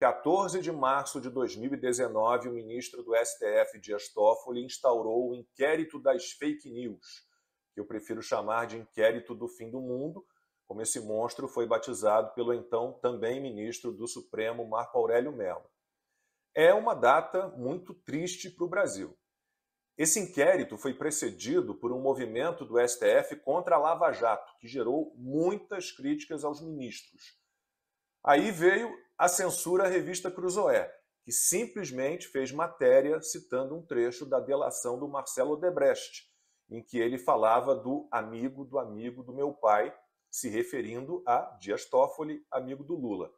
14 de março de 2019, o ministro do STF, Dias Toffoli, instaurou o inquérito das fake news, que eu prefiro chamar de inquérito do fim do mundo, como esse monstro foi batizado pelo então também ministro do Supremo, Marco Aurélio Mello. É uma data muito triste para o Brasil. Esse inquérito foi precedido por um movimento do STF contra a Lava Jato, que gerou muitas críticas aos ministros. Aí veio a censura à revista Cruzoé, que simplesmente fez matéria citando um trecho da delação do Marcelo Debrecht, em que ele falava do amigo do amigo do meu pai, se referindo a Dias Toffoli, amigo do Lula.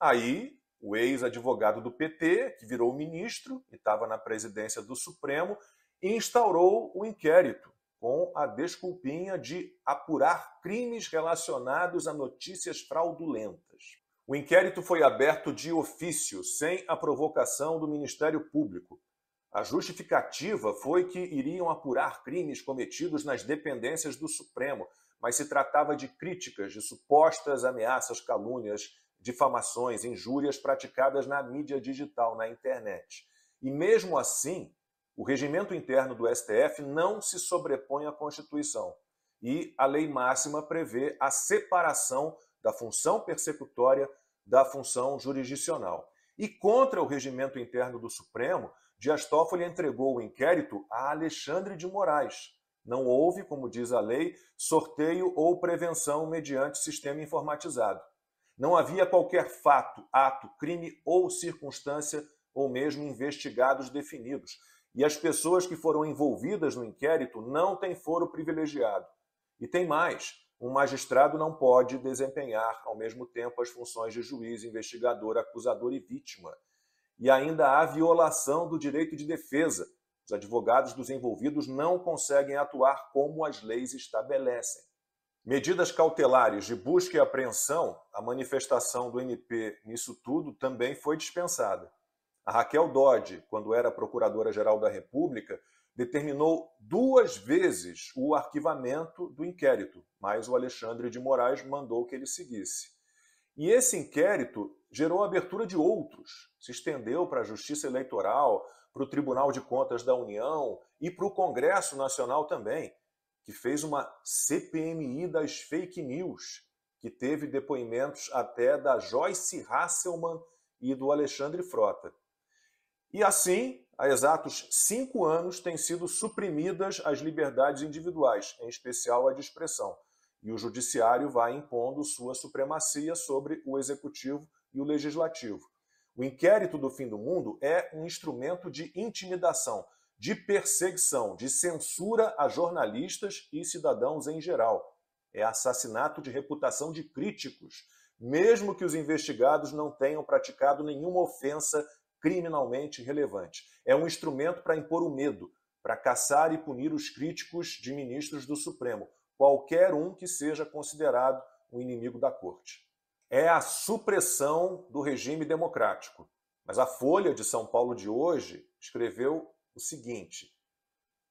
Aí, o ex-advogado do PT, que virou ministro e estava na presidência do Supremo, instaurou o inquérito com a desculpinha de apurar crimes relacionados a notícias fraudulentas. O inquérito foi aberto de ofício, sem a provocação do Ministério Público. A justificativa foi que iriam apurar crimes cometidos nas dependências do Supremo, mas se tratava de críticas, de supostas ameaças, calúnias, difamações, injúrias praticadas na mídia digital, na internet. E mesmo assim, o regimento interno do STF não se sobrepõe à Constituição. E a lei máxima prevê a separação da função persecutória da função jurisdicional. E contra o regimento interno do Supremo, Dias Toffoli entregou o inquérito a Alexandre de Moraes. Não houve, como diz a lei, sorteio ou prevenção mediante sistema informatizado. Não havia qualquer fato, ato, crime ou circunstância ou mesmo investigados definidos. E as pessoas que foram envolvidas no inquérito não têm foro privilegiado. E tem mais: um magistrado não pode desempenhar ao mesmo tempo as funções de juiz, investigador, acusador e vítima. E ainda há violação do direito de defesa. Os advogados dos envolvidos não conseguem atuar como as leis estabelecem. Medidas cautelares de busca e apreensão, a manifestação do MP nisso tudo também foi dispensada. A Raquel Dodge, quando era Procuradora-Geral da República, determinou duas vezes o arquivamento do inquérito, mas o Alexandre de Moraes mandou que ele seguisse. E esse inquérito gerou a abertura de outros, se estendeu para a Justiça Eleitoral, para o Tribunal de Contas da União e para o Congresso Nacional também, que fez uma CPMI das fake news, que teve depoimentos até da Joyce Hasselman e do Alexandre Frota. E assim, há exatos cinco anos têm sido suprimidas as liberdades individuais, em especial a de expressão. E o judiciário vai impondo sua supremacia sobre o executivo e o legislativo. O inquérito do fim do mundo é um instrumento de intimidação, de perseguição, de censura a jornalistas e cidadãos em geral. É assassinato de reputação de críticos, mesmo que os investigados não tenham praticado nenhuma ofensa criminalmente relevante. É um instrumento para impor o medo, para caçar e punir os críticos de ministros do Supremo, qualquer um que seja considerado um inimigo da corte. É a supressão do regime democrático. Mas a Folha de São Paulo de hoje escreveu o seguinte: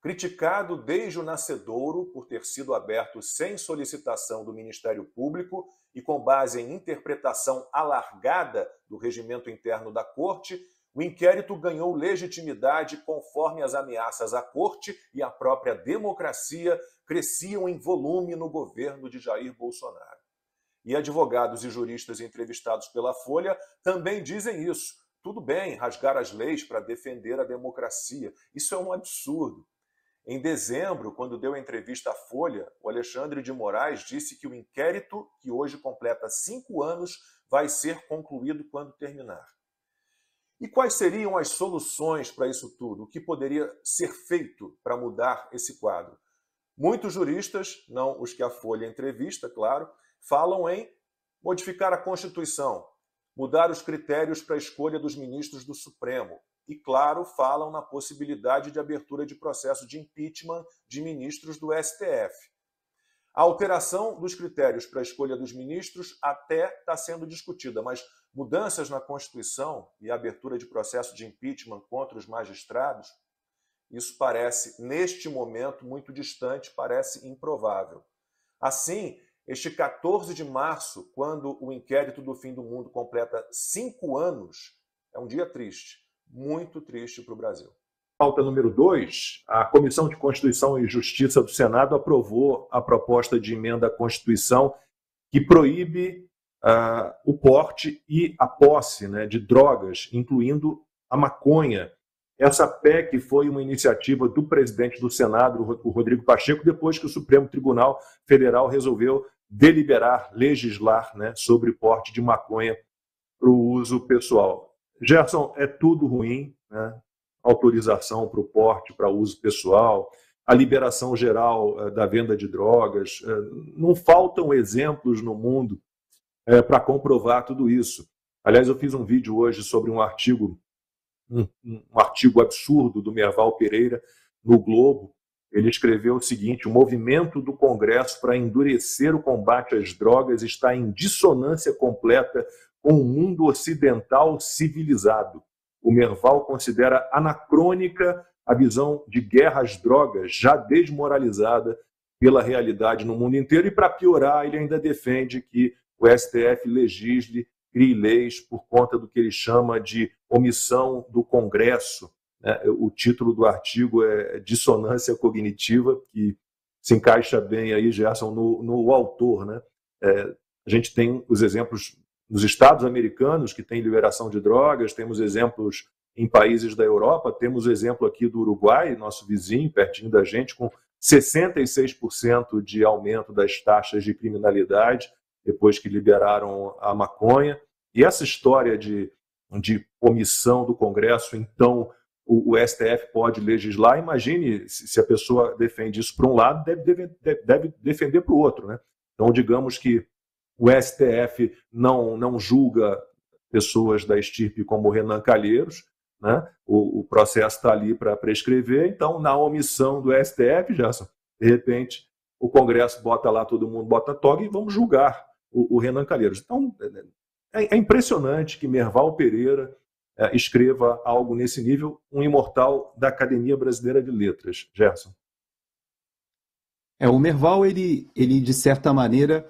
criticado desde o nascedouro por ter sido aberto sem solicitação do Ministério Público e com base em interpretação alargada do regimento interno da Corte, o inquérito ganhou legitimidade conforme as ameaças à corte e à própria democracia cresciam em volume no governo de Jair Bolsonaro. E advogados e juristas entrevistados pela Folha também dizem isso. Tudo bem rasgar as leis para defender a democracia. Isso é um absurdo. Em dezembro, quando deu entrevista à Folha, o Alexandre de Moraes disse que o inquérito, que hoje completa cinco anos, vai ser concluído quando terminar. E quais seriam as soluções para isso tudo? O que poderia ser feito para mudar esse quadro? Muitos juristas, não os que a Folha entrevista, claro, falam em modificar a Constituição, mudar os critérios para a escolha dos ministros do Supremo e, claro, falam na possibilidade de abertura de processo de impeachment de ministros do STF. A alteração dos critérios para a escolha dos ministros até está sendo discutida, mas mudanças na Constituição e a abertura de processo de impeachment contra os magistrados, isso parece, neste momento, muito distante, parece improvável. Assim, este 14 de março, quando o inquérito do fim do mundo completa cinco anos, é um dia triste, muito triste para o Brasil pauta número 2, a Comissão de Constituição e Justiça do Senado aprovou a proposta de emenda à Constituição que proíbe uh, o porte e a posse né, de drogas, incluindo a maconha. Essa PEC foi uma iniciativa do presidente do Senado, o Rodrigo Pacheco, depois que o Supremo Tribunal Federal resolveu deliberar, legislar né, sobre porte de maconha para o uso pessoal. Gerson, é tudo ruim, né? autorização para o porte, para uso pessoal, a liberação geral eh, da venda de drogas. Eh, não faltam exemplos no mundo eh, para comprovar tudo isso. Aliás, eu fiz um vídeo hoje sobre um artigo, um, um artigo absurdo do Merval Pereira no Globo. Ele escreveu o seguinte: o movimento do Congresso para endurecer o combate às drogas está em dissonância completa com o mundo ocidental civilizado. O Merval considera anacrônica a visão de guerra às drogas, já desmoralizada pela realidade no mundo inteiro. E, para piorar, ele ainda defende que o STF legisle, crie leis por conta do que ele chama de omissão do Congresso. Né? O título do artigo é Dissonância Cognitiva, que se encaixa bem aí, Gerson, no, no autor. Né? É, a gente tem os exemplos nos estados americanos que tem liberação de drogas, temos exemplos em países da Europa, temos exemplo aqui do Uruguai, nosso vizinho, pertinho da gente, com 66% de aumento das taxas de criminalidade depois que liberaram a maconha. E essa história de, de omissão do Congresso, então o, o STF pode legislar. Imagine se a pessoa defende isso para um lado, deve, deve, deve defender para o outro. Né? Então, digamos que o STF não, não julga pessoas da estirpe como Renan Calheiros, né? o, o processo está ali para prescrever, então, na omissão do STF, Gerson, de repente, o Congresso bota lá, todo mundo bota toga e vamos julgar o, o Renan Calheiros. Então, é, é, impressionante que Merval Pereira é, escreva algo nesse nível, um imortal da Academia Brasileira de Letras. Gerson. É, o Merval, ele, ele de certa maneira,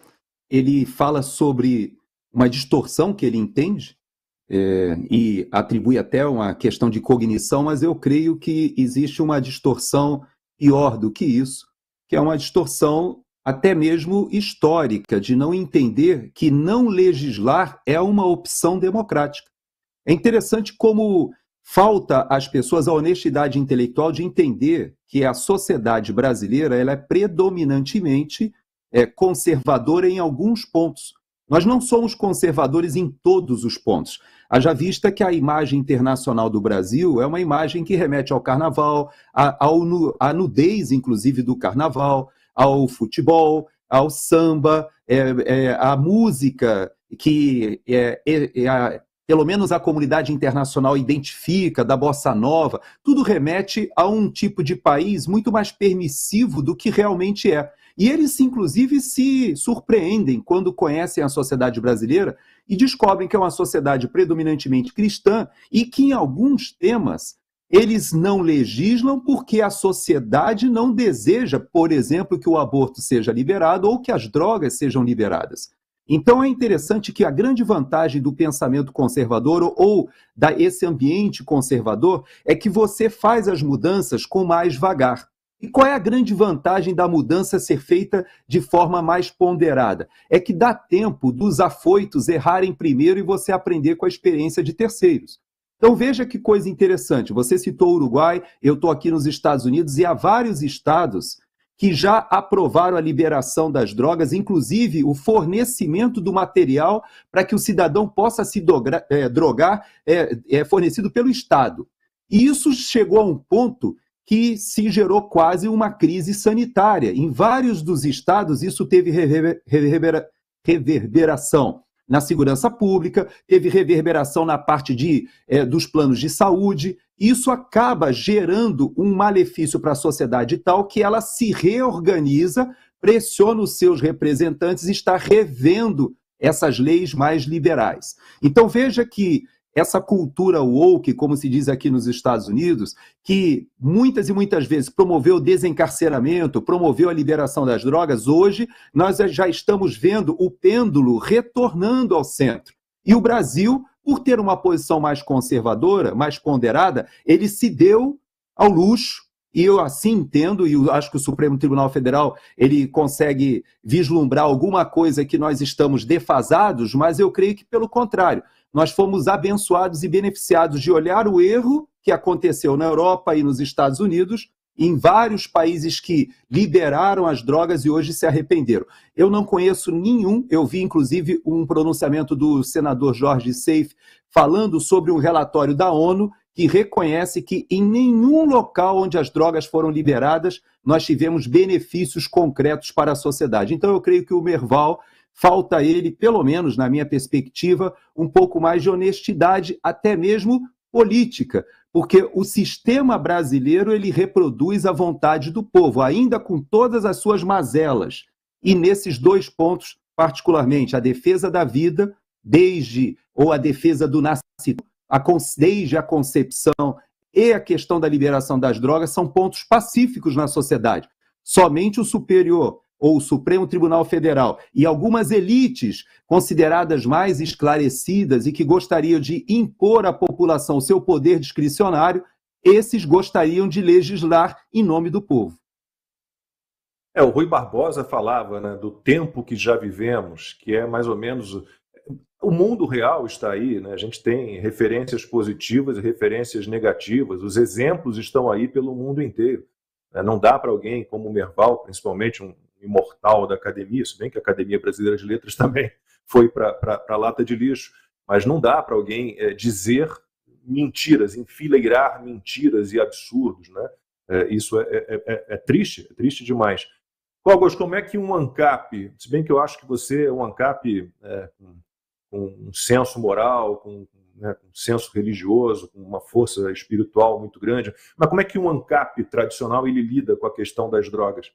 ele fala sobre uma distorção que ele entende é, e atribui até uma questão de cognição, mas eu creio que existe uma distorção pior do que isso, que é uma distorção até mesmo histórica, de não entender que não legislar é uma opção democrática. É interessante como falta às pessoas a honestidade intelectual de entender que a sociedade brasileira ela é predominantemente é, conservadora em alguns pontos. Nós não somos conservadores em todos os pontos. Haja vista que a imagem internacional do Brasil é uma imagem que remete ao carnaval, à, ao, nudez, inclusive, do carnaval, ao futebol, ao samba, é, é, à música que é, é, é, a, pelo menos a comunidade internacional identifica, da bossa nova, tudo remete a um tipo de país muito mais permissivo do que realmente é. E eles, inclusive, se surpreendem quando conhecem a sociedade brasileira e descobrem que é uma sociedade predominantemente cristã e que, em alguns temas, eles não legislam porque a sociedade não deseja, por exemplo, que o aborto seja liberado ou que as drogas sejam liberadas. Então é interessante que a grande vantagem do pensamento conservador ou da esse ambiente conservador é que você faz as mudanças com mais vagar. E qual é a grande vantagem da mudança ser feita de forma mais ponderada? É que dá tempo dos afoitos errarem primeiro e você aprender com a experiência de terceiros. Então veja que coisa interessante. Você citou o Uruguai, eu estou aqui nos Estados Unidos e há vários estados que já aprovaram a liberação das drogas, inclusive o fornecimento do material para que o cidadão possa se eh, drogar é, é fornecido pelo Estado. E isso chegou a um ponto que se gerou quase uma crise sanitária. Em vários dos estados, isso teve reverberação na segurança pública, teve reverberação na parte de, é, dos planos de saúde. Isso acaba gerando um malefício para a sociedade tal que ela se reorganiza, pressiona os seus representantes e está revendo essas leis mais liberais. Então veja que essa cultura woke, como se diz aqui nos Estados Unidos, que muitas e muitas vezes promoveu o desencarceramento, promoveu a liberação das drogas, hoje nós já estamos vendo o pêndulo retornando ao centro. E o Brasil, por ter uma posição mais conservadora, mais ponderada, ele se deu ao luxo, e eu assim entendo, e acho que o Supremo Tribunal Federal ele consegue vislumbrar alguma coisa que nós estamos defasados, mas eu creio que pelo contrário. Nós fomos abençoados e beneficiados de olhar o erro que aconteceu na Europa e nos Estados Unidos, em vários países que liberaram as drogas e hoje se arrependeram. Eu não conheço nenhum, eu vi inclusive um pronunciamento do senador Jorge Seif falando sobre um relatório da ONU que reconhece que em nenhum local onde as drogas foram liberadas nós tivemos benefícios concretos para a sociedade. Então eu creio que o Merval Falta ele, pelo menos na minha perspectiva, um pouco mais de honestidade, até mesmo política, porque o sistema brasileiro ele reproduz a vontade do povo, ainda com todas as suas mazelas. E nesses dois pontos, particularmente, a defesa da vida, desde ou a defesa do nascimento, a, desde a concepção e a questão da liberação das drogas, são pontos pacíficos na sociedade. Somente o superior ou o Supremo Tribunal Federal e algumas elites consideradas mais esclarecidas e que gostariam de impor à população o seu poder discricionário, esses gostariam de legislar em nome do povo. É, o Rui Barbosa falava né, do tempo que já vivemos, que é mais ou menos. O mundo real está aí, né? a gente tem referências positivas e referências negativas, os exemplos estão aí pelo mundo inteiro. Né, não dá para alguém como o Merval, principalmente um imortal da academia, se bem que a Academia Brasileira de Letras também foi para a lata de lixo, mas não dá para alguém é, dizer mentiras, enfileirar mentiras e absurdos, né? É, isso é é, é, é, triste, é triste demais. Cogos, como é que um ANCAP, se bem que eu acho que você é um ANCAP é, com, com, um senso moral, com, né, com um senso religioso, com uma força espiritual muito grande, mas como é que um ANCAP tradicional ele lida com a questão das drogas?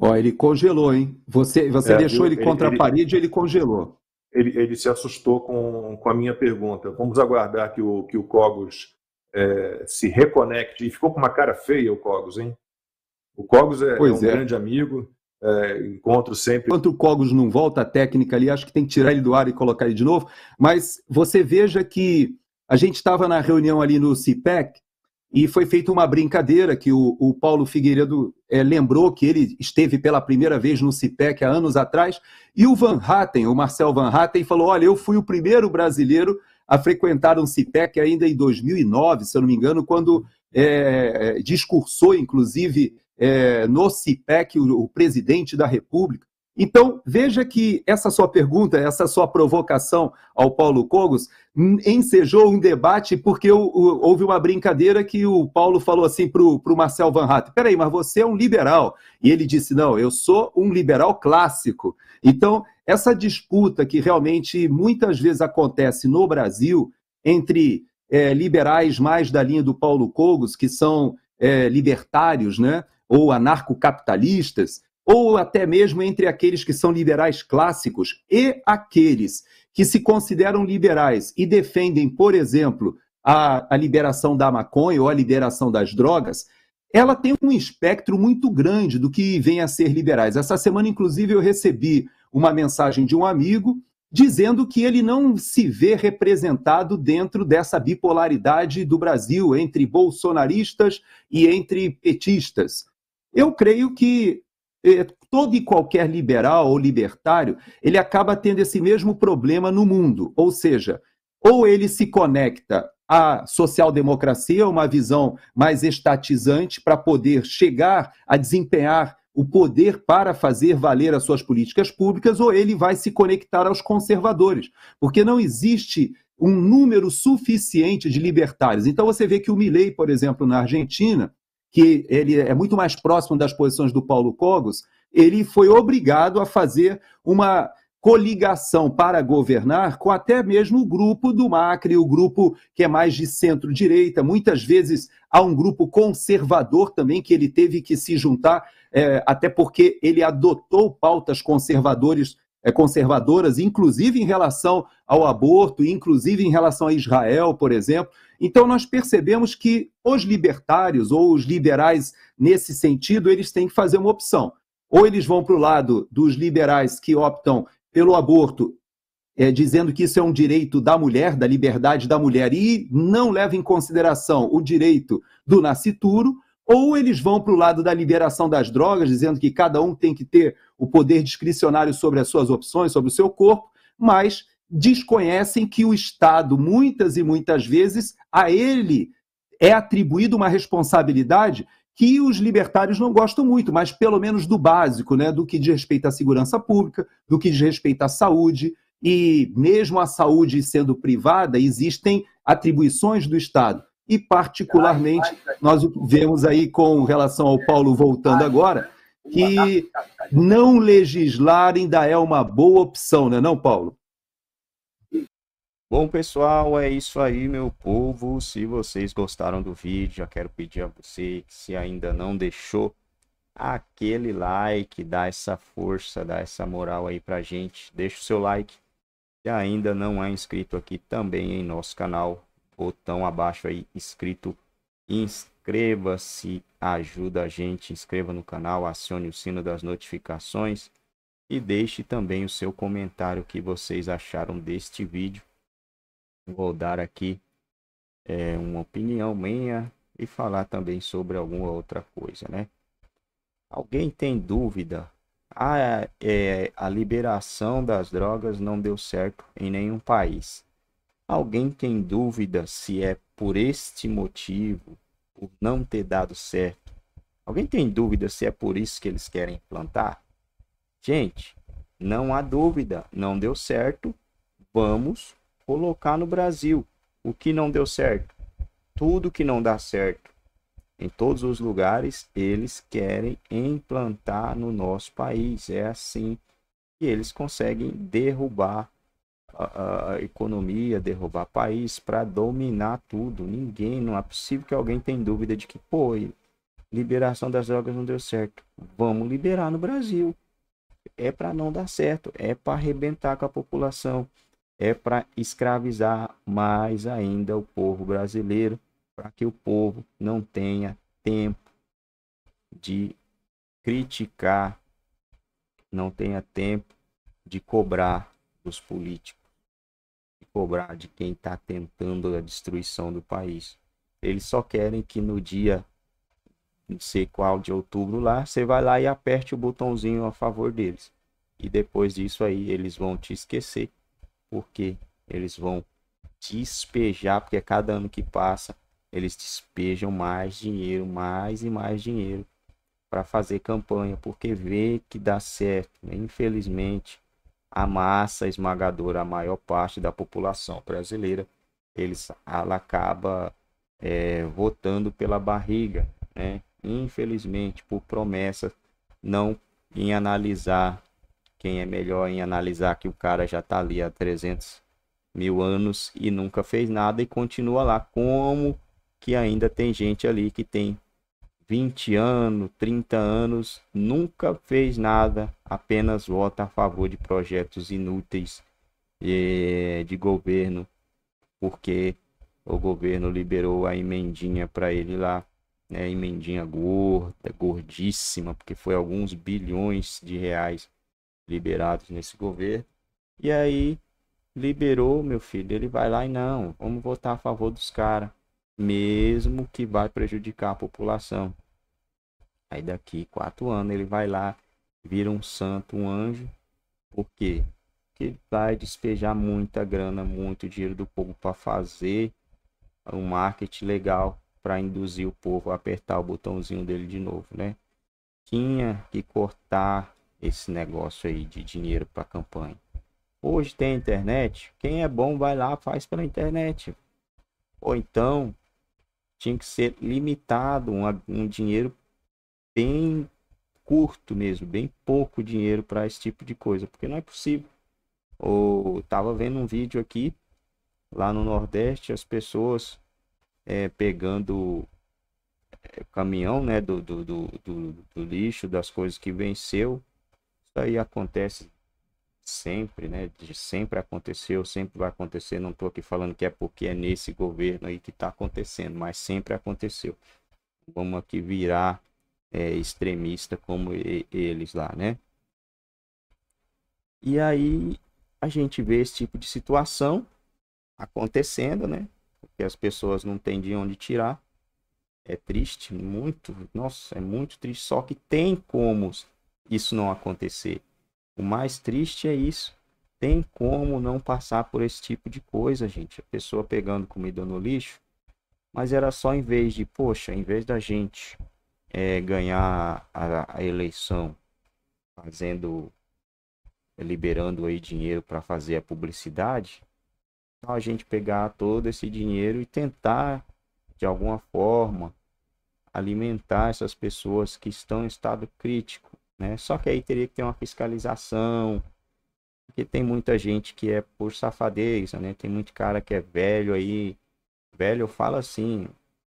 Ó, ele congelou, hein? Você, você é, deixou ele contra ele, a parede e ele congelou. Ele, ele se assustou com, com a minha pergunta. Vamos aguardar que o, que o Cogos é, se reconecte. E ficou com uma cara feia o Cogos, hein? O Cogos é, é um é. grande amigo, é, encontro sempre. Enquanto o Cogos não volta, a técnica ali, acho que tem que tirar ele do ar e colocar ele de novo. Mas você veja que a gente estava na reunião ali no CIPEC e foi feita uma brincadeira que o, o Paulo Figueiredo é, lembrou que ele esteve pela primeira vez no CIPEC há anos atrás, e o Van Hatten, o Marcel Van Hatten, falou: olha, eu fui o primeiro brasileiro a frequentar um CIPEC ainda em 2009, se eu não me engano, quando é, discursou, inclusive, é, no CIPEC, o, o presidente da República. Então, veja que essa sua pergunta, essa sua provocação ao Paulo Cogos hum, ensejou um debate, porque houve uma brincadeira que o Paulo falou assim para o Marcel Van Hatten: peraí, mas você é um liberal. E ele disse: não, eu sou um liberal clássico. Então, essa disputa que realmente muitas vezes acontece no Brasil entre é, liberais mais da linha do Paulo Cogos, que são é, libertários, né? ou anarcocapitalistas, ou até mesmo entre aqueles que são liberais clássicos e aqueles que se consideram liberais e defendem, por exemplo, a, a liberação da maconha ou a liberação das drogas, ela tem um espectro muito grande do que vem a ser liberais. Essa semana, inclusive, eu recebi uma mensagem de um amigo dizendo que ele não se vê representado dentro dessa bipolaridade do Brasil entre bolsonaristas e entre petistas. Eu creio que é, todo e qualquer liberal ou libertário, ele acaba tendo esse mesmo problema no mundo. Ou seja, ou ele se conecta à social-democracia, uma visão mais estatizante, para poder chegar a desempenhar o poder para fazer valer as suas políticas públicas, ou ele vai se conectar aos conservadores. Porque não existe um número suficiente de libertários. Então você vê que o Milei, por exemplo, na Argentina, que ele é muito mais próximo das posições do Paulo Cogos, ele foi obrigado a fazer uma coligação para governar com até mesmo o grupo do Macri, o grupo que é mais de centro-direita. Muitas vezes há um grupo conservador também que ele teve que se juntar, é, até porque ele adotou pautas conservadores, é, conservadoras, inclusive em relação ao aborto, inclusive em relação a Israel, por exemplo. Então nós percebemos que os libertários ou os liberais nesse sentido, eles têm que fazer uma opção. Ou eles vão para o lado dos liberais que optam pelo aborto, é, dizendo que isso é um direito da mulher, da liberdade da mulher, e não leva em consideração o direito do nascituro, ou eles vão para o lado da liberação das drogas, dizendo que cada um tem que ter o poder discricionário sobre as suas opções, sobre o seu corpo, mas desconhecem que o Estado, muitas e muitas vezes, a ele é atribuída uma responsabilidade que os libertários não gostam muito, mas pelo menos do básico, né, do que diz respeito à segurança pública, do que diz respeito à saúde, e mesmo a saúde sendo privada, existem atribuições do Estado. E, particularmente, nós vemos aí com relação ao Paulo voltando agora, que não legislar ainda é uma boa opção, não é não, Paulo? Bom, pessoal, é isso aí, meu povo. Se vocês gostaram do vídeo, já quero pedir a você que se ainda não deixou aquele like, dá essa força, dá essa moral aí pra gente. Deixa o seu like. Se ainda não é inscrito aqui também em nosso canal, botão abaixo aí escrito inscreva-se, ajuda a gente, inscreva no canal, acione o sino das notificações e deixe também o seu comentário que vocês acharam deste vídeo vou dar aqui é, uma opinião minha e falar também sobre alguma outra coisa, né? Alguém tem dúvida? Ah, é, a liberação das drogas não deu certo em nenhum país. Alguém tem dúvida se é por este motivo, por não ter dado certo? Alguém tem dúvida se é por isso que eles querem implantar? Gente, não há dúvida, não deu certo. Vamos colocar no Brasil o que não deu certo, tudo que não dá certo. Em todos os lugares eles querem implantar no nosso país. É assim que eles conseguem derrubar a, a economia, derrubar país para dominar tudo. Ninguém, não é possível que alguém tenha dúvida de que, pô, liberação das drogas não deu certo. Vamos liberar no Brasil. É para não dar certo, é para arrebentar com a população é para escravizar mais ainda o povo brasileiro, para que o povo não tenha tempo de criticar, não tenha tempo de cobrar dos políticos, de cobrar de quem está tentando a destruição do país. Eles só querem que no dia, não sei qual de outubro lá, você vá lá e aperte o botãozinho a favor deles. E depois disso aí eles vão te esquecer porque eles vão despejar, porque cada ano que passa eles despejam mais dinheiro, mais e mais dinheiro para fazer campanha, porque vê que dá certo. Né? Infelizmente, a massa esmagadora, a maior parte da população brasileira, eles, ela acaba é, votando pela barriga, né? infelizmente, por promessa, não em analisar quem é melhor em analisar que o cara já está ali há 300 mil anos e nunca fez nada e continua lá? Como que ainda tem gente ali que tem 20 anos, 30 anos, nunca fez nada, apenas vota a favor de projetos inúteis eh, de governo, porque o governo liberou a emendinha para ele lá, né? Emendinha gorda, gordíssima, porque foi alguns bilhões de reais liberados nesse governo. E aí liberou, meu filho, ele vai lá e não, vamos votar a favor dos caras, mesmo que vai prejudicar a população. Aí daqui quatro anos ele vai lá, vira um santo, um anjo, por quê? Porque ele vai despejar muita grana, muito dinheiro do povo para fazer um marketing legal para induzir o povo a apertar o botãozinho dele de novo, né? Tinha que cortar esse negócio aí de dinheiro para campanha. Hoje tem internet, quem é bom vai lá, faz pela internet. Ou então tinha que ser limitado um, um dinheiro bem curto mesmo, bem pouco dinheiro para esse tipo de coisa, porque não é possível. Ou tava vendo um vídeo aqui lá no Nordeste, as pessoas é, pegando é, caminhão, né, do do, do, do, do lixo, das coisas que venceu, e acontece sempre, né? De sempre aconteceu, sempre vai acontecer. Não estou aqui falando que é porque é nesse governo aí que está acontecendo, mas sempre aconteceu. Vamos aqui virar é, extremista como eles lá, né? E aí a gente vê esse tipo de situação acontecendo, né? Porque as pessoas não têm de onde tirar. É triste, muito, nossa, é muito triste. Só que tem como isso não acontecer. O mais triste é isso. Tem como não passar por esse tipo de coisa, gente. A pessoa pegando comida no lixo, mas era só em vez de, poxa, em vez da gente é, ganhar a, a eleição fazendo, liberando aí dinheiro para fazer a publicidade, então a gente pegar todo esse dinheiro e tentar de alguma forma alimentar essas pessoas que estão em estado crítico né? Só que aí teria que ter uma fiscalização, porque tem muita gente que é por safadeza, né? Tem muito cara que é velho aí, velho eu falo assim,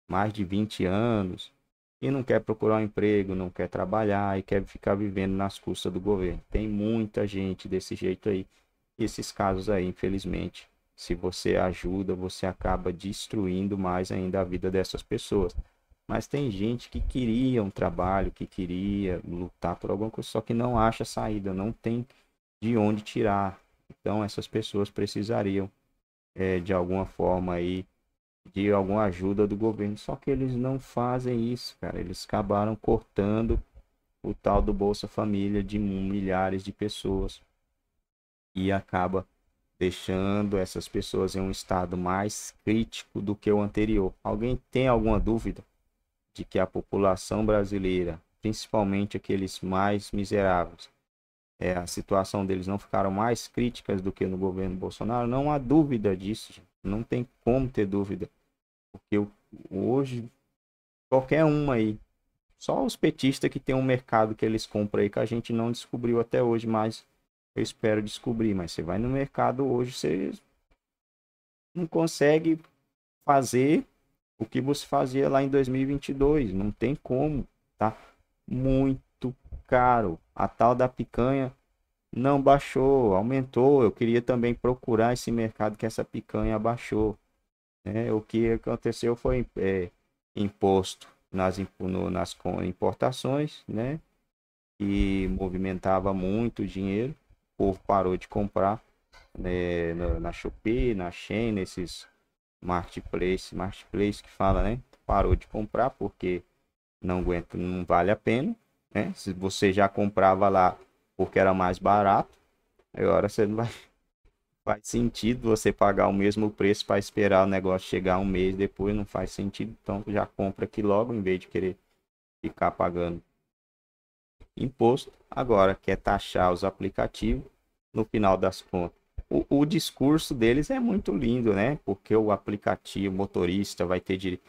mais de 20 anos, e não quer procurar um emprego, não quer trabalhar e quer ficar vivendo nas custas do governo. Tem muita gente desse jeito aí. E esses casos aí, infelizmente, se você ajuda, você acaba destruindo mais ainda a vida dessas pessoas. Mas tem gente que queria um trabalho, que queria lutar por alguma coisa, só que não acha saída, não tem de onde tirar. Então essas pessoas precisariam é, de alguma forma aí de alguma ajuda do governo, só que eles não fazem isso, cara. Eles acabaram cortando o tal do Bolsa Família de milhares de pessoas e acaba deixando essas pessoas em um estado mais crítico do que o anterior. Alguém tem alguma dúvida? de que a população brasileira, principalmente aqueles mais miseráveis, é, a situação deles não ficaram mais críticas do que no governo Bolsonaro, não há dúvida disso, não tem como ter dúvida. Porque eu, hoje, qualquer um aí, só os petistas que tem um mercado que eles compram aí que a gente não descobriu até hoje, mas eu espero descobrir. Mas você vai no mercado hoje, você não consegue fazer o que você fazia lá em 2022. Não tem como, tá? Muito caro. A tal da picanha não baixou, aumentou. Eu queria também procurar esse mercado que essa picanha baixou. Né? O que aconteceu foi é, imposto nas, no, nas importações, né? E movimentava muito dinheiro. O povo parou de comprar né? na, na Shopee, na Shein, nesses marketplace, marketplace que fala, né? Parou de comprar porque não aguenta, não vale a pena, né? Se você já comprava lá porque era mais barato, agora você não vai faz sentido você pagar o mesmo preço para esperar o negócio chegar um mês depois, não faz sentido, então já compra aqui logo em vez de querer ficar pagando imposto. Agora quer taxar os aplicativos no final das contas o, o, discurso deles é muito lindo, né? Porque o aplicativo, motorista vai ter direito.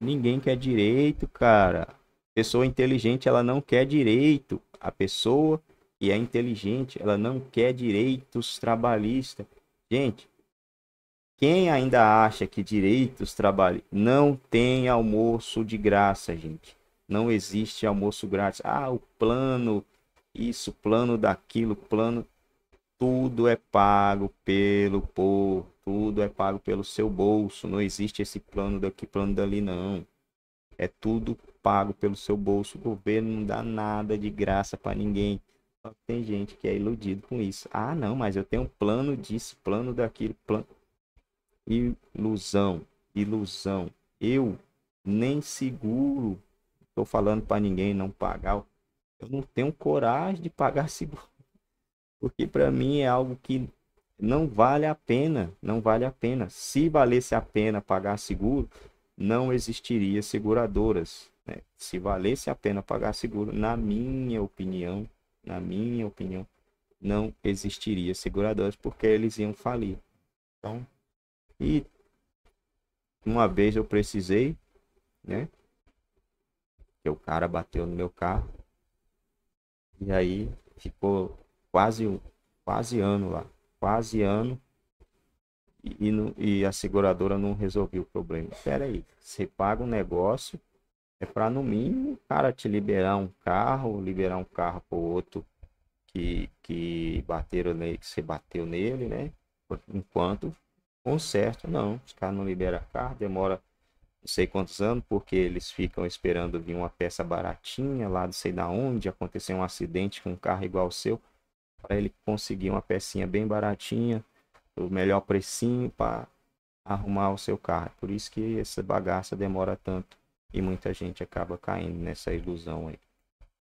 Ninguém quer direito, cara. Pessoa inteligente, ela não quer direito. A pessoa que é inteligente, ela não quer direitos trabalhistas. Gente, quem ainda acha que direitos trabalhistas não tem almoço de graça, gente. Não existe almoço grátis. Ah, o plano, isso, plano daquilo, plano tudo é pago pelo povo, tudo é pago pelo seu bolso. Não existe esse plano daqui, plano dali, não. É tudo pago pelo seu bolso. O governo não dá nada de graça para ninguém. Só que tem gente que é iludido com isso. Ah, não, mas eu tenho um plano disso, plano daquilo, plano. Ilusão, ilusão. Eu nem seguro. Estou falando para ninguém não pagar. Eu não tenho coragem de pagar seguro porque para mim é algo que não vale a pena, não vale a pena. Se valesse a pena pagar seguro, não existiria seguradoras. Né? Se valesse a pena pagar seguro, na minha opinião, na minha opinião, não existiria seguradoras porque eles iam falir. Então, e uma vez eu precisei, né? Que o cara bateu no meu carro. E aí ficou quase, quase ano lá, quase ano, e, não, e a seguradora não resolveu o problema. Espera aí, você paga um negócio, é para no mínimo o cara te liberar um carro, liberar um carro para outro que, que bateram nele, que você bateu nele, né? Enquanto conserto, não, os caras não liberam carro, demora não sei quantos anos, porque eles ficam esperando vir uma peça baratinha lá, não sei da onde, aconteceu um acidente com um carro igual ao seu para ele conseguir uma pecinha bem baratinha, o melhor precinho para arrumar o seu carro. Por isso que essa bagaça demora tanto e muita gente acaba caindo nessa ilusão aí.